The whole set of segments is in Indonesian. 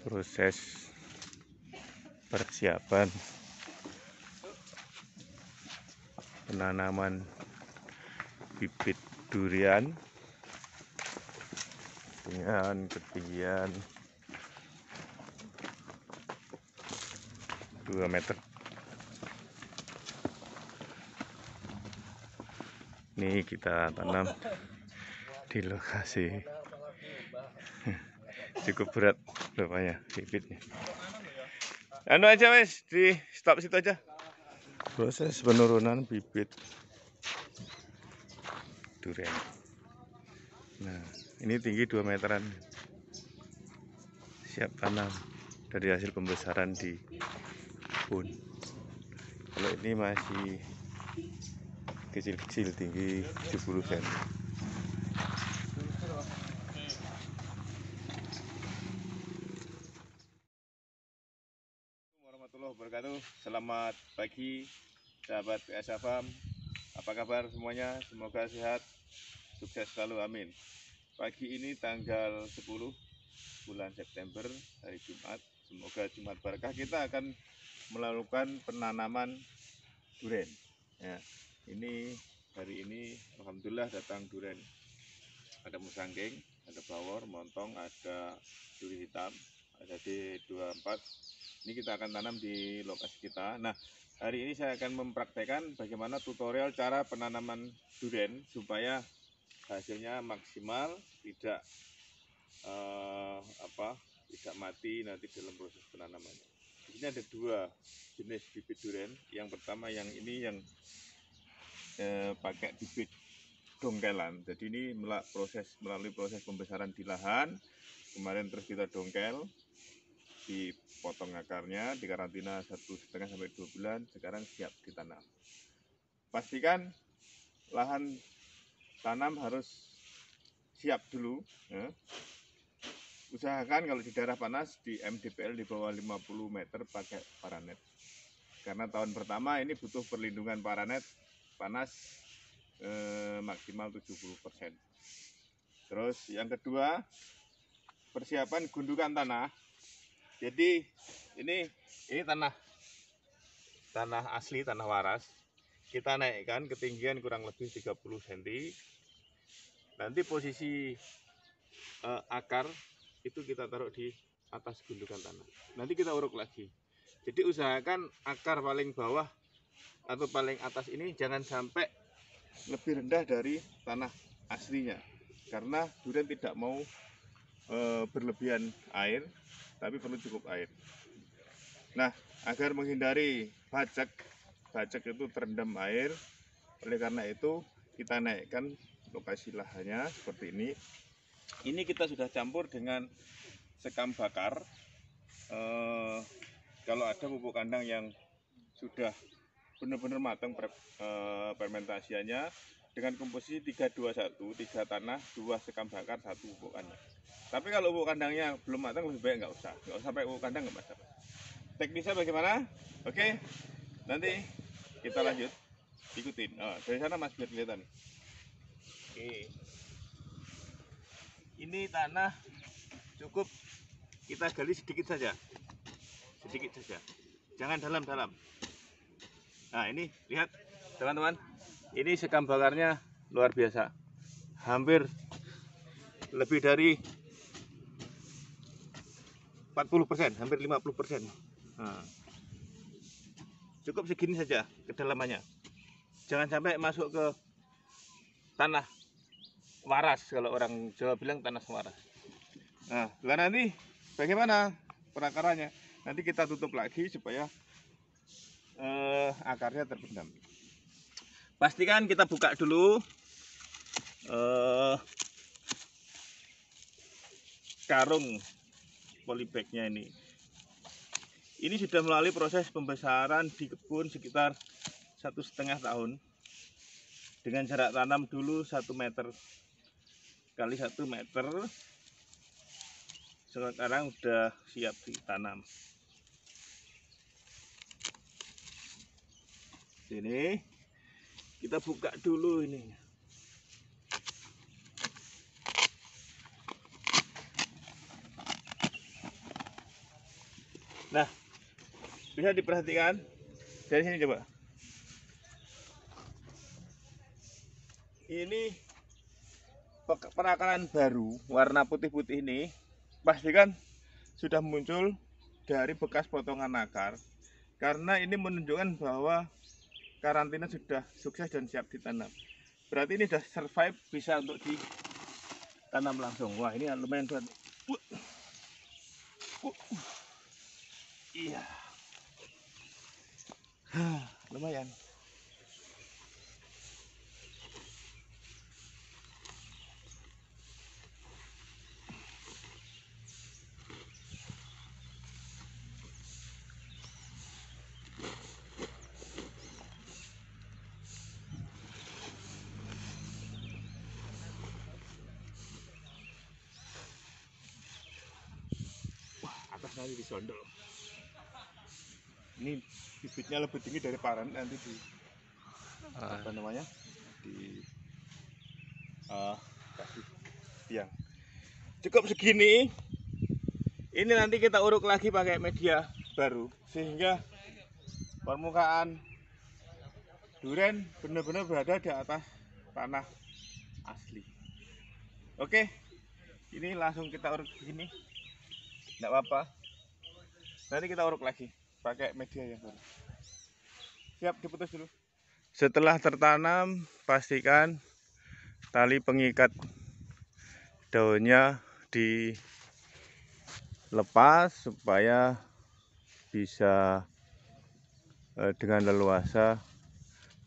proses persiapan penanaman bibit durian dengan ketinggian 2 meter ini kita tanam di lokasi cukup berat Loh, ya, bibitnya. Anu aja wes, di stop situ aja. Proses penurunan bibit durian. Nah, ini tinggi 2 meteran. Siap tanam dari hasil pembesaran di kebun. Kalau ini masih kecil-kecil tinggi 70 cm. warahmatullahi wabarakatuh Selamat pagi sahabat PS Farm Apa kabar semuanya? Semoga sehat, sukses selalu, amin Pagi ini tanggal 10 bulan September hari Jumat Semoga Jumat Berkah kita akan melakukan penanaman duren ya, Ini hari ini Alhamdulillah datang duren Ada musangking, ada bawor, montong, ada duri hitam jadi 24 ini kita akan tanam di lokasi kita nah hari ini saya akan mempraktekkan bagaimana tutorial cara penanaman durian supaya hasilnya maksimal tidak uh, apa tidak mati nanti dalam proses penanamannya Ini ada dua jenis bibit durian yang pertama yang ini yang eh, pakai bibit dongkelan jadi ini melak proses melalui proses pembesaran di lahan kemarin terus kita dongkel dipotong akarnya, dikarantina satu setengah sampai dua bulan, sekarang siap ditanam. Pastikan lahan tanam harus siap dulu. Ya. Usahakan kalau di daerah panas di MDPL di bawah 50 meter pakai paranet. Karena tahun pertama ini butuh perlindungan paranet panas eh, maksimal 70%. Terus yang kedua, persiapan gundukan tanah jadi ini ini tanah tanah asli tanah waras kita naikkan ketinggian kurang lebih 30 cm nanti posisi eh, akar itu kita taruh di atas gundukan tanah nanti kita uruk lagi jadi usahakan akar paling bawah atau paling atas ini jangan sampai lebih rendah dari tanah aslinya karena durian tidak mau e, berlebihan air tapi perlu cukup air. Nah, agar menghindari bajak, bajak itu terendam air, oleh karena itu kita naikkan lokasi lahannya seperti ini. Ini kita sudah campur dengan sekam bakar. Eh, kalau ada pupuk kandang yang sudah benar-benar matang per, eh, fermentasiannya dengan komposisi 321, 3 tanah, 2 sekam bakar, 1 pupuk kandang. Tapi kalau pupuk kandangnya belum matang lebih baik nggak usah. Nggak usah pakai pupuk kandang nggak masalah. Teknisnya bagaimana? Oke, nanti kita lanjut. Ikutin. Oh, dari sana Mas biar kelihatan. Oke. Ini tanah cukup kita gali sedikit saja. Sedikit saja. Jangan dalam-dalam. Nah, ini lihat teman-teman. Ini sekam bakarnya luar biasa. Hampir lebih dari 40% hampir 50% nah, cukup segini saja kedalamannya jangan sampai masuk ke tanah waras kalau orang Jawa bilang tanah waras nah karena nanti bagaimana perakarannya nanti kita tutup lagi supaya eh, akarnya terpendam pastikan kita buka dulu eh, karung polybagnya ini ini sudah melalui proses pembesaran di kebun sekitar satu setengah tahun dengan jarak tanam dulu satu meter kali satu meter sekarang sudah siap ditanam Ini kita buka dulu ini Nah, bisa diperhatikan dari sini coba. Ini perakaran baru warna putih-putih ini pastikan sudah muncul dari bekas potongan akar karena ini menunjukkan bahwa karantina sudah sukses dan siap ditanam berarti ini sudah survive bisa untuk ditanam langsung wah ini lumayan berat uh. Uh iya lumayan. lumayan atas nanti disondol ini bibitnya lebih tinggi dari parent nanti di ah. apa namanya di uh, tiang cukup segini ini nanti kita uruk lagi pakai media baru sehingga permukaan duren benar-benar berada di atas tanah asli oke ini langsung kita uruk segini tidak apa-apa nanti kita uruk lagi pakai media yang baru siap diputus dulu setelah tertanam pastikan tali pengikat daunnya dilepas supaya bisa e, dengan leluasa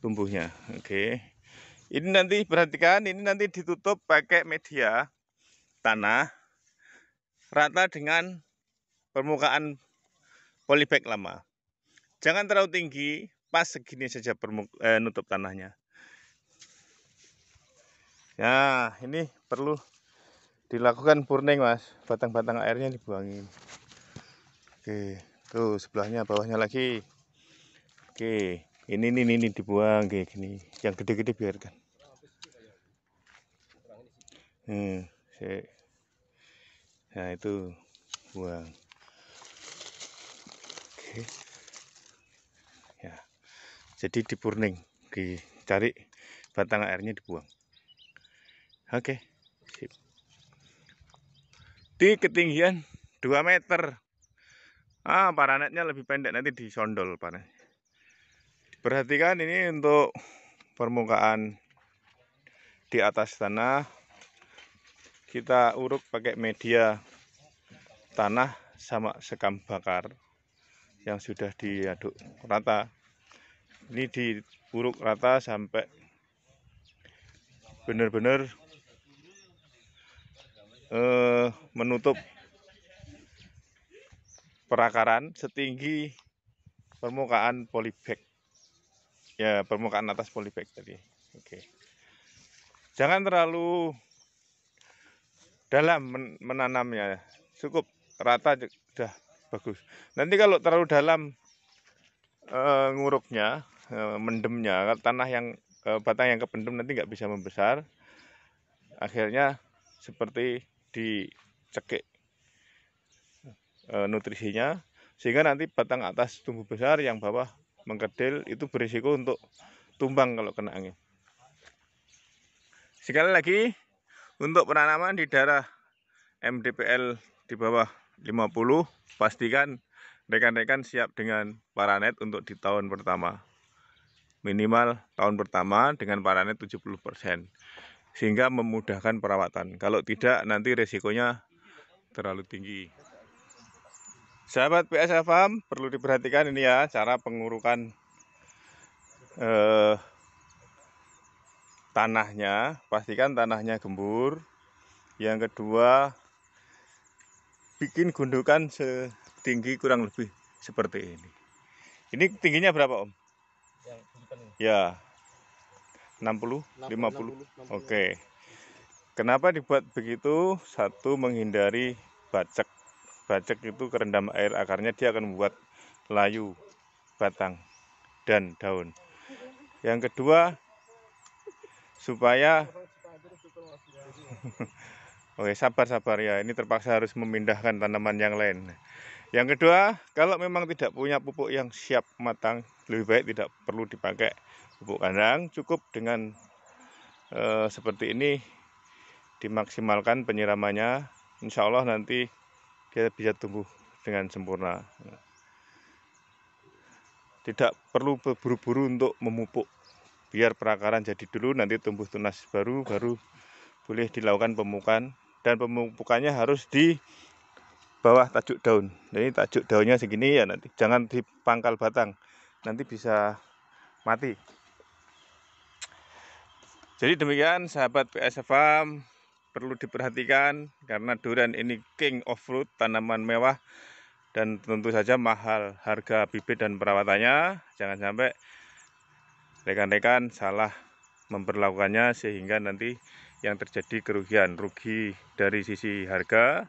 tumbuhnya oke ini nanti perhatikan ini nanti ditutup pakai media tanah rata dengan permukaan polybag lama. Jangan terlalu tinggi, pas segini saja permuk, eh, nutup tanahnya. Nah, ini perlu dilakukan purning, Mas. Batang-batang airnya dibuangin. Oke, tuh sebelahnya bawahnya lagi. Oke, ini ini ini, ini dibuang kayak gini. Yang gede-gede biarkan. Hmm, sih. Nah, ya, itu buang. Oke. Ya. Jadi dipurning, dicari batang airnya dibuang. Oke. Sip. Di ketinggian 2 meter. Ah, paranetnya lebih pendek nanti disondol panen. Perhatikan ini untuk permukaan di atas tanah kita uruk pakai media tanah sama sekam bakar yang sudah diaduk rata ini diuruk rata sampai benar-benar eh, menutup perakaran setinggi permukaan polybag ya permukaan atas polybag tadi oke jangan terlalu dalam menanamnya cukup rata sudah bagus. Nanti kalau terlalu dalam uh, eh, nguruknya, uh, eh, mendemnya, tanah yang uh, batang yang kependem nanti nggak bisa membesar. Akhirnya seperti dicekik uh, nutrisinya, sehingga nanti batang atas tumbuh besar, yang bawah mengkedil, itu berisiko untuk tumbang kalau kena angin. Sekali lagi, untuk penanaman di daerah MDPL di bawah 50 pastikan rekan-rekan siap dengan paranet untuk di tahun pertama minimal tahun pertama dengan paranet 70% sehingga memudahkan perawatan kalau tidak nanti resikonya terlalu tinggi sahabat PS Farm perlu diperhatikan ini ya cara pengurukan eh, tanahnya pastikan tanahnya gembur yang kedua bikin gundukan setinggi kurang lebih seperti ini. Ini tingginya berapa, Om? Yang ya. 60, 60 50. Oke. Kenapa dibuat begitu? Satu menghindari bacek. Bacek itu kerendam air akarnya dia akan membuat layu, batang, dan daun. Yang kedua supaya Oke, sabar sabar ya. Ini terpaksa harus memindahkan tanaman yang lain. Yang kedua, kalau memang tidak punya pupuk yang siap matang, lebih baik tidak perlu dipakai pupuk kandang, cukup dengan e, seperti ini dimaksimalkan penyiramannya. Insya Allah nanti dia bisa tumbuh dengan sempurna. Tidak perlu berburu-buru untuk memupuk. Biar perakaran jadi dulu, nanti tumbuh tunas baru, baru boleh dilakukan pemukaan dan pemupukannya harus di bawah tajuk daun. Jadi tajuk daunnya segini ya nanti jangan di pangkal batang. Nanti bisa mati. Jadi demikian sahabat PS Farm perlu diperhatikan karena durian ini king of fruit, tanaman mewah dan tentu saja mahal harga bibit dan perawatannya. Jangan sampai rekan-rekan salah memperlakukannya sehingga nanti yang terjadi kerugian, rugi dari sisi harga,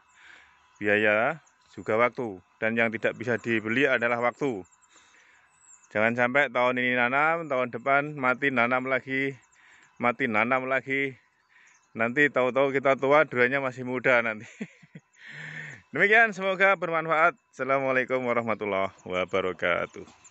biaya, juga waktu. Dan yang tidak bisa dibeli adalah waktu. Jangan sampai tahun ini nanam, tahun depan mati nanam lagi, mati nanam lagi. Nanti tahu-tahu kita tua, duranya masih muda nanti. Demikian, semoga bermanfaat. Assalamualaikum warahmatullahi wabarakatuh.